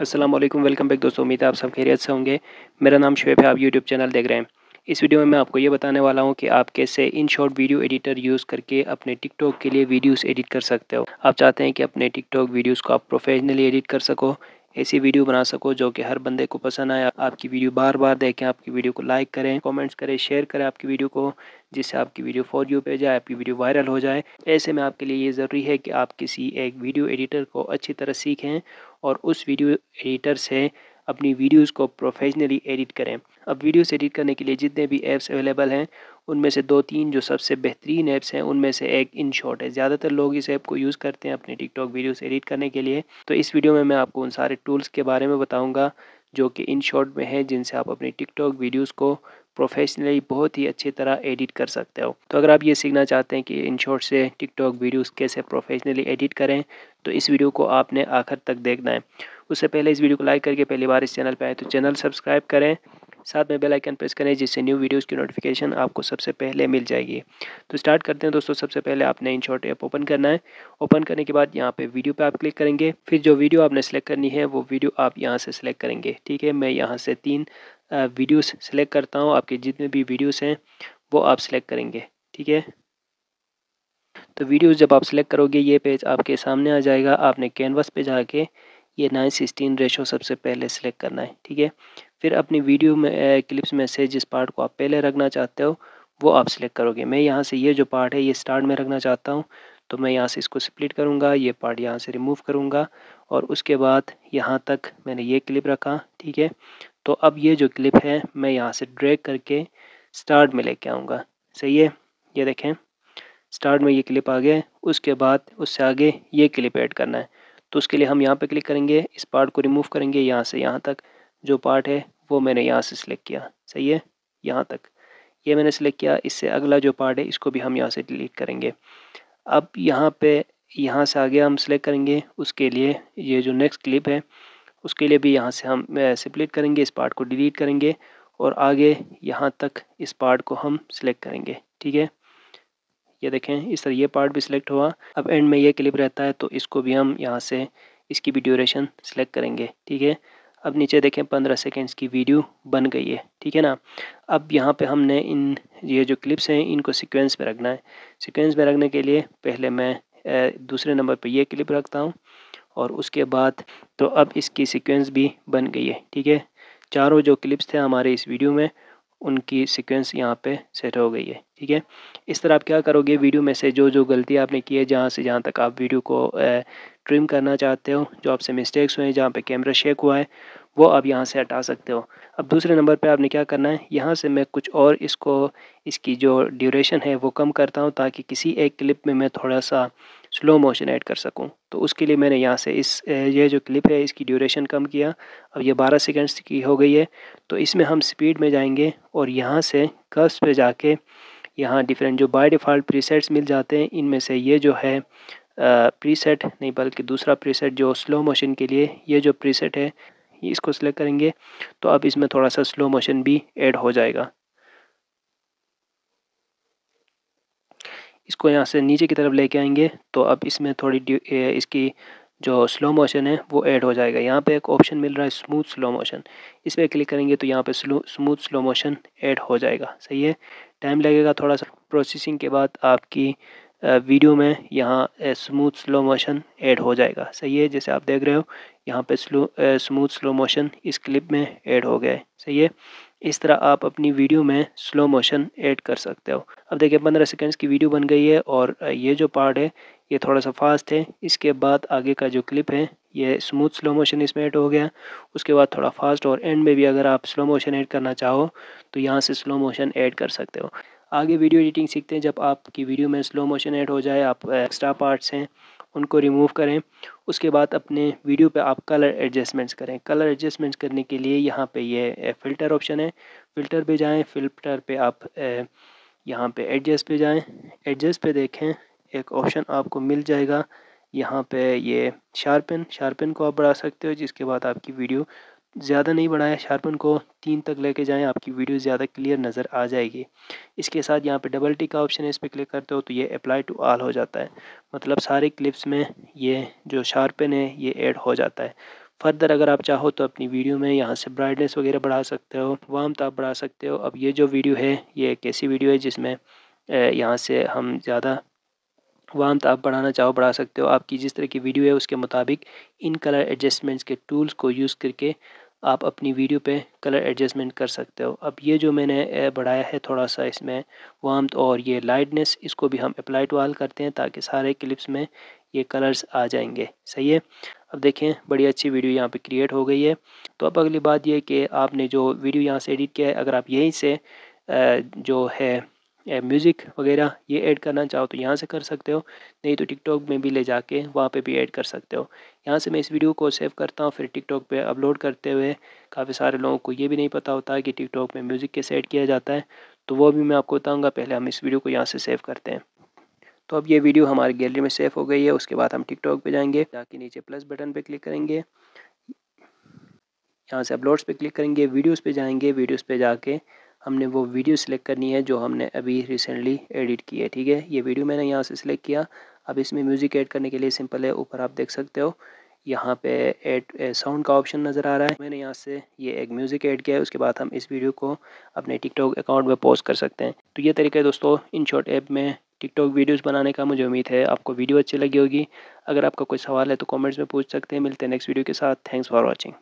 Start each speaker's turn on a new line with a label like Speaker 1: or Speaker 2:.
Speaker 1: Aslam welcome back दोस्तों उम्मीद है आप सब खैरियत से होंगे मेरा नाम शुएब है आप यूट्यूब चैनल देख रहे हैं इस वीडियो में मैं आपको ये बताने वाला हूँ कि आप कैसे InShot video editor use करके अपने टिकटॉक के लिए वीडियोस एडिट कर सकते हो आप चाहते हैं कि अपने टिकटॉक वीडियोस को आप प्रोफेशनली एडिट कर सको ऐसी वीडियो बना सको जो कि हर बंदे को पसंद आए आपकी वीडियो बार बार देखें आपकी वीडियो को लाइक करें कमेंट्स करें शेयर करें आपकी वीडियो को जिससे आपकी वीडियो फॉर यू पे जाए आपकी वीडियो वायरल हो जाए ऐसे में आपके लिए ये ज़रूरी है कि आप किसी एक वीडियो एडिटर को अच्छी तरह सीखें और उस वीडियो एडिटर से अपनी वीडियोस को प्रोफेशनली एडिट करें अब वीडियोस एडिट करने के लिए जितने भी ऐप्स अवेलेबल हैं उनमें से दो तीन जो सबसे बेहतरीन ऐप्स हैं उनमें से एक इन शॉर्ट है ज़्यादातर लोग इस ऐप को यूज़ करते हैं अपने टिकटॉक वीडियोस एडिट करने के लिए तो इस वीडियो में मैं आपको उन सारे टूल्स के बारे में बताऊँगा जो कि इन शॉर्ट में है जिनसे आप अपने टिकटॉक वीडियोज़ को प्रोफेशनली बहुत ही अच्छी तरह एडिट कर सकते हो तो अगर आप ये सीखना चाहते हैं कि इन शॉर्ट से टिकटॉक वीडियोस कैसे प्रोफेशनली एडिट करें तो इस वीडियो को आपने आखिर तक देखना है उससे पहले इस वीडियो को लाइक करके पहली बार इस चैनल पर आए तो चैनल सब्सक्राइब करें साथ में बेल आइकन प्रेस करें जिससे न्यू वीडियोस की नोटिफिकेशन आपको सबसे पहले मिल जाएगी तो स्टार्ट करते हैं दोस्तों सबसे पहले आपने इन शॉर्ट ऐप ओपन करना है ओपन करने के बाद यहाँ पे वीडियो पे आप क्लिक करेंगे फिर जो वीडियो आपने सेलेक्ट करनी है वो वीडियो आप यहाँ से सिलेक्ट करेंगे ठीक है मैं यहाँ से तीन वीडियोस सेलेक्ट करता हूँ आपके जितने भी वीडियोस हैं वो आप सेलेक्ट करेंगे ठीक है तो वीडियोस जब आप सेलेक्ट करोगे ये पेज आपके सामने आ जाएगा आपने कैनवास पे जाके ये नाइन सिक्सटीन रेशो सबसे पहले सेलेक्ट करना है ठीक है फिर अपनी वीडियो में क्लिप्स में से जिस पार्ट को आप पहले रखना चाहते हो वो आप सिलेक्ट करोगे मैं यहाँ से ये जो पार्ट है ये स्टार्ट में रखना चाहता हूँ तो मैं यहाँ से इसको स्प्लिट करूँगा ये पार्ट यहाँ से रिमूव करूँगा और उसके बाद यहाँ तक मैंने ये क्लिप रखा ठीक है तो अब ये जो क्लिप है मैं यहाँ से ड्रैग करके स्टार्ट में लेके आऊँगा सही है ये देखें स्टार्ट में ये क्लिप आ गया उसके बाद उससे आगे ये क्लिप ऐड करना है तो उसके लिए हम यहाँ पे क्लिक करेंगे इस पार्ट को रिमूव करेंगे यहाँ से यहाँ तक जो पार्ट है वो मैंने यहाँ से सिलेक्ट किया सही है यहाँ तक ये मैंने सिलेक्ट किया इससे अगला जो पार्ट है इसको भी हम यहाँ से डिलीट करेंगे अब यहाँ पे यहाँ से आगे हम सिलेक्ट करेंगे उसके लिए ये जो नेक्स्ट क्लिप है उसके लिए भी यहाँ से हम सिपलेट करेंगे इस पार्ट को डिलीट करेंगे और आगे यहाँ तक इस पार्ट को हम सिलेक्ट करेंगे ठीक है ये देखें इस तरह ये पार्ट भी सिलेक्ट हुआ अब एंड में ये क्लिप रहता है तो इसको भी हम यहाँ से इसकी भी ड्यूरेशन सेलेक्ट करेंगे ठीक है अब नीचे देखें पंद्रह सेकेंड्स की वीडियो बन गई है ठीक है ना अब यहाँ पे हमने इन ये जो क्लिप्स हैं इनको सीक्वेंस में रखना है सीक्वेंस में रखने के लिए पहले मैं दूसरे नंबर पे ये क्लिप रखता हूँ और उसके बाद तो अब इसकी सीक्वेंस भी बन गई है ठीक है चारों जो क्लिप्स थे हमारे इस वीडियो में उनकी सीक्वेंस यहाँ पे सेट हो गई है ठीक है इस तरह आप क्या करोगे वीडियो में से जो जो गलती आपने की है जहाँ से जहाँ तक आप वीडियो को ट्रिम करना चाहते हो जो आपसे मिस्टेक्स हुए हैं जहाँ पे कैमरा शेक हुआ है वो आप यहाँ से हटा सकते हो अब दूसरे नंबर पे आपने क्या करना है यहाँ से मैं कुछ और इसको इसकी जो ड्यूरेशन है वो कम करता हूँ ताकि किसी एक क्लिप में मैं थोड़ा सा स्लो मोशन ऐड कर सकूँ तो उसके लिए मैंने यहाँ से इस ये जो क्लिप है इसकी ड्यूरेशन कम किया अब ये बारह सेकेंड्स की हो गई है तो इसमें हम स्पीड में जाएंगे और यहाँ से कर्व्स पे जाके यहाँ डिफरेंट जो बाय डिफ़ॉल्ट प्रीसेट्स मिल जाते हैं इनमें से ये जो है प्रीसेट नहीं बल्कि दूसरा प्रीसेट जो स्लो मोशन के लिए ये जो प्रीसेट है इसको सिलेक्ट करेंगे तो अब इसमें थोड़ा सा स्लो मोशन भी ऐड हो जाएगा इसको यहाँ से नीचे की तरफ लेके आएंगे तो अब इसमें थोड़ी इसकी जो स्लो मोशन है वो ऐड हो जाएगा यहाँ पे एक ऑप्शन मिल रहा है स्मूथ स्लो मोशन इस पर क्लिक करेंगे तो यहाँ पे slow smooth slow motion add हो जाएगा सही है टाइम लगेगा थोड़ा सा प्रोसेसिंग के बाद आपकी वीडियो में यहाँ स्मूथ स्लो मोशन ऐड हो जाएगा सही है जैसे आप देख रहे हो यहाँ पे स्लो स्मूथ स्लो मोशन इस क्लिप में ऐड हो गया है सही है इस तरह आप अपनी वीडियो में स्लो मोशन ऐड कर सकते हो अब देखिए पंद्रह सेकेंड्स की वीडियो बन गई है और ये जो पार्ट है ये थोड़ा सा फास्ट है इसके बाद आगे का जो क्लिप है ये स्मूथ स्लो मोशन इसमें ऐड हो गया उसके बाद थोड़ा फास्ट और एंड में भी अगर आप स्लो मोशन ऐड करना चाहो तो यहाँ से स्लो मोशन ऐड कर सकते हो आगे वीडियो एडिटिंग सीखते हैं जब आपकी वीडियो में स्लो मोशन ऐड हो जाए आप एक्स्ट्रा पार्ट्स हैं उनको रिमूव करें उसके बाद अपने वीडियो पे आप कलर एडजस्टमेंट्स करें कलर एडजस्टमेंट्स करने के लिए यहाँ पे ये फ़िल्टर ऑप्शन है फ़िल्टर पे जाएं फ़िल्टर पे आप यहाँ पे एडजस्ट पे जाएं एडजस्ट पे देखें एक ऑप्शन आपको मिल जाएगा यहाँ पे ये शार्पन शार्पन को आप बढ़ा सकते हो जिसके बाद आपकी वीडियो ज़्यादा नहीं बढ़ाएँ शार्पन को तीन तक लेके जाएं आपकी वीडियो ज़्यादा क्लियर नज़र आ जाएगी इसके साथ यहाँ पे डबल टी का ऑप्शन है इस पर क्लिक करते हो तो ये अप्लाई टू आल हो जाता है मतलब सारे क्लिप्स में ये जो शार्पन है ये ऐड हो जाता है फर्दर अगर आप चाहो तो अपनी वीडियो में यहाँ से ब्राइटनेस वगैरह बढ़ा सकते हो वाम आप बढ़ा सकते हो अब ये जो वीडियो है ये एक ऐसी वीडियो है जिसमें यहाँ से हम ज़्यादा तो आप बढ़ाना चाहो बढ़ा सकते हो आपकी जिस तरह की वीडियो है उसके मुताबिक इन कलर एडजस्टमेंट्स के टूल्स को यूज़ करके आप अपनी वीडियो पे कलर एडजस्टमेंट कर सकते हो अब ये जो मैंने बढ़ाया है थोड़ा सा इसमें वाम और ये लाइटनेस इसको भी हम अप्लाई टू करते हैं ताकि सारे क्लिप्स में ये कलर्स आ जाएंगे सही है अब देखें बड़ी अच्छी वीडियो यहाँ पे क्रिएट हो गई है तो अब अगली बात यह कि आपने जो वीडियो यहाँ से एडिट किया है अगर आप यहीं से जो है या म्यूज़िक वगैरह ये ऐड करना चाहो तो यहाँ से कर सकते हो नहीं तो टिकटॉक में भी ले जाके वहाँ पे भी ऐड कर सकते हो यहाँ से मैं इस वीडियो को सेव करता हूँ फिर टिकटॉक पे अपलोड करते हुए काफ़ी सारे लोगों को ये भी नहीं पता होता कि टिकटॉक में म्यूज़िक कैसे ऐड किया जाता है तो वो भी मैं आपको बताऊँगा पहले हम इस वीडियो को यहाँ से सेव करते हैं तो अब ये वीडियो हमारी गैलरी में सेव हो गई है उसके बाद हम टिकटॉक पर जाएंगे जाके नीचे प्लस बटन पर क्लिक करेंगे यहाँ से अपलोड्स पे क्लिक करेंगे वीडियोस पे जाएंगे वीडियोस पे जाके हमने वो वीडियो सिलेक्ट करनी है जो हमने अभी रिसेंटली एडिट की है ठीक है ये वीडियो मैंने यहाँ से सिलेक्ट किया अब इसमें म्यूज़िक ऐड करने के लिए सिंपल है ऊपर आप देख सकते हो यहाँ पे एड साउंड का ऑप्शन नज़र आ रहा है मैंने यहाँ से ये एक म्यूज़िक ऐड किया है उसके बाद हम इस वीडियो को अपने टिकटॉक अकाउंट में पोस्ट कर सकते हैं तो ये तरीका है दोस्तों इन शॉर्ट ऐप में टिकटॉक वीडियोस बनाने का मुझे उम्मीद है आपको वीडियो अच्छी लगी होगी अगर आपका कोई सवाल है तो कॉमेंट्स में पूछ सकते हैं मिलते हैं नेक्स्ट वीडियो के साथ थैंक्स फॉर वॉचिंग